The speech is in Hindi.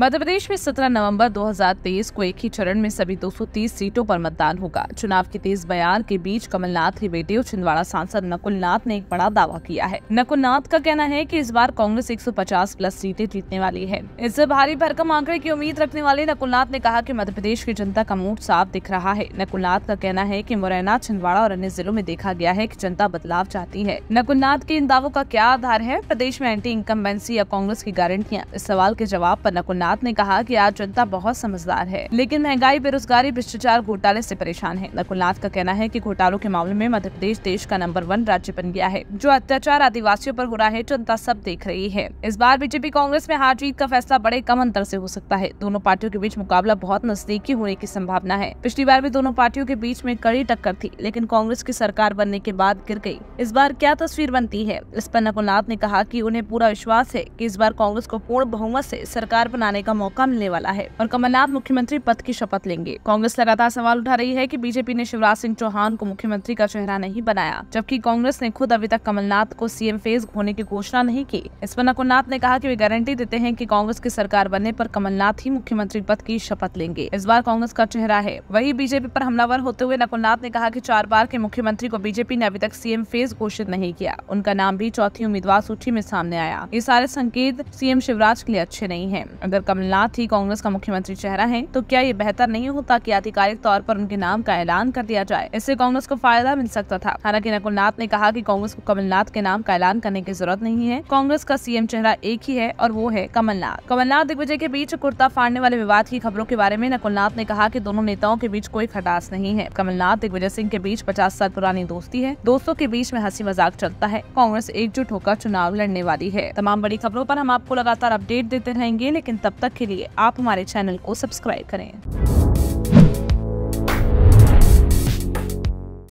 मध्य प्रदेश में 17 नवंबर 2023 को एक ही चरण में सभी 230 सीटों पर मतदान होगा चुनाव के तेज बयान के बीच कमलनाथ के बेटे और छिंदवाड़ा सांसद नकुलनाथ ने एक बड़ा दावा किया है नकुलनाथ का कहना है कि इस बार कांग्रेस 150 प्लस सीटें जीतने वाली है इससे भारी भरकम आंकड़े की उम्मीद रखने वाले नकुलनाथ ने कहा की मध्य प्रदेश की जनता का मूड साफ दिख रहा है नकुलनाथ का कहना है की मुरैना छिंदवाड़ा और अन्य जिलों में देखा गया है की जनता बदलाव चाहती है नकुलनाथ के इन दावों का क्या आधार है प्रदेश में एंटी इनकम्बेंसी या कांग्रेस की गारंटियाँ इस सवाल के जवाब आरोप नकुलनाथ नाथ ने कहा की आज जनता बहुत समझदार है लेकिन महंगाई बेरोजगारी भ्रष्टाचार घोटाले ऐसी परेशान है नकुल नाथ का कहना है की घोटालों के मामले में मध्य प्रदेश देश का नंबर वन राज्य बन गया है जो अत्याचार आदिवासियों आरोप हो रहा है जनता सब देख रही है इस बार बीजेपी कांग्रेस में हार जीत का फैसला बड़े कम अंतर ऐसी हो सकता है दोनों पार्टियों के बीच मुकाबला बहुत नजदीकी होने की संभावना है पिछली बार भी दोनों पार्टियों के बीच में कड़ी टक्कर थी लेकिन कांग्रेस की सरकार बनने के बाद गिर गयी इस बार क्या तस्वीर बनती है इस पर नकुलनाथ ने कहा की उन्हें पूरा विश्वास है की इस बार कांग्रेस को पूर्ण बहुमत से सरकार बनाने जाने का मौका मिलने वाला है और कमलनाथ मुख्यमंत्री पद की शपथ लेंगे कांग्रेस लगातार सवाल उठा रही है कि बीजेपी ने शिवराज सिंह चौहान को मुख्यमंत्री का चेहरा नहीं बनाया जबकि कांग्रेस ने खुद अभी तक कमलनाथ को सीएम फेज होने की घोषणा नहीं की इस पर नकुलनाथ ने कहा की वे गारंटी देते हैं की कांग्रेस की सरकार बनने आरोप कमलनाथ ही मुख्यमंत्री पद की शपथ लेंगे इस बार कांग्रेस का चेहरा है वही बीजेपी आरोप हमलावर होते हुए नकुलनाथ ने कहा की चार बार के मुख्यमंत्री को बीजेपी ने अभी तक सीएम फेज घोषित नहीं किया उनका नाम भी चौथी उम्मीदवार सूची में सामने आया ये सारे संकेत सीएम शिवराज के लिए अच्छे नहीं है अगर कमलनाथ ही कांग्रेस का मुख्यमंत्री चेहरा है तो क्या ये बेहतर नहीं होता की आधिकारिक तौर पर उनके नाम का ऐलान कर दिया जाए इससे कांग्रेस को फायदा मिल सकता था हालांकि नकुलनाथ ने कहा की कांग्रेस को कमलनाथ के नाम का ऐलान करने की जरूरत नहीं है कांग्रेस का सीएम चेहरा एक ही है और वो है कमलनाथ कमलनाथ दिग्विजय के बीच कुर्ता फाड़ने वाले विवाद की खबरों के बारे में नकुलनाथ ने कहा कि दोनों नेताओं के बीच कोई खटास नहीं है कमलनाथ दिग्विजय सिंह के बीच पचास साल पुरानी दोस्ती है दोस्तों के बीच में हंसी मजाक चलता है कांग्रेस एकजुट होकर चुनाव लड़ने वाली है तमाम बड़ी खबरों आरोप हम आपको लगातार अपडेट देते रहेंगे लेकिन तब तब तक के लिए आप हमारे चैनल को सब्सक्राइब करें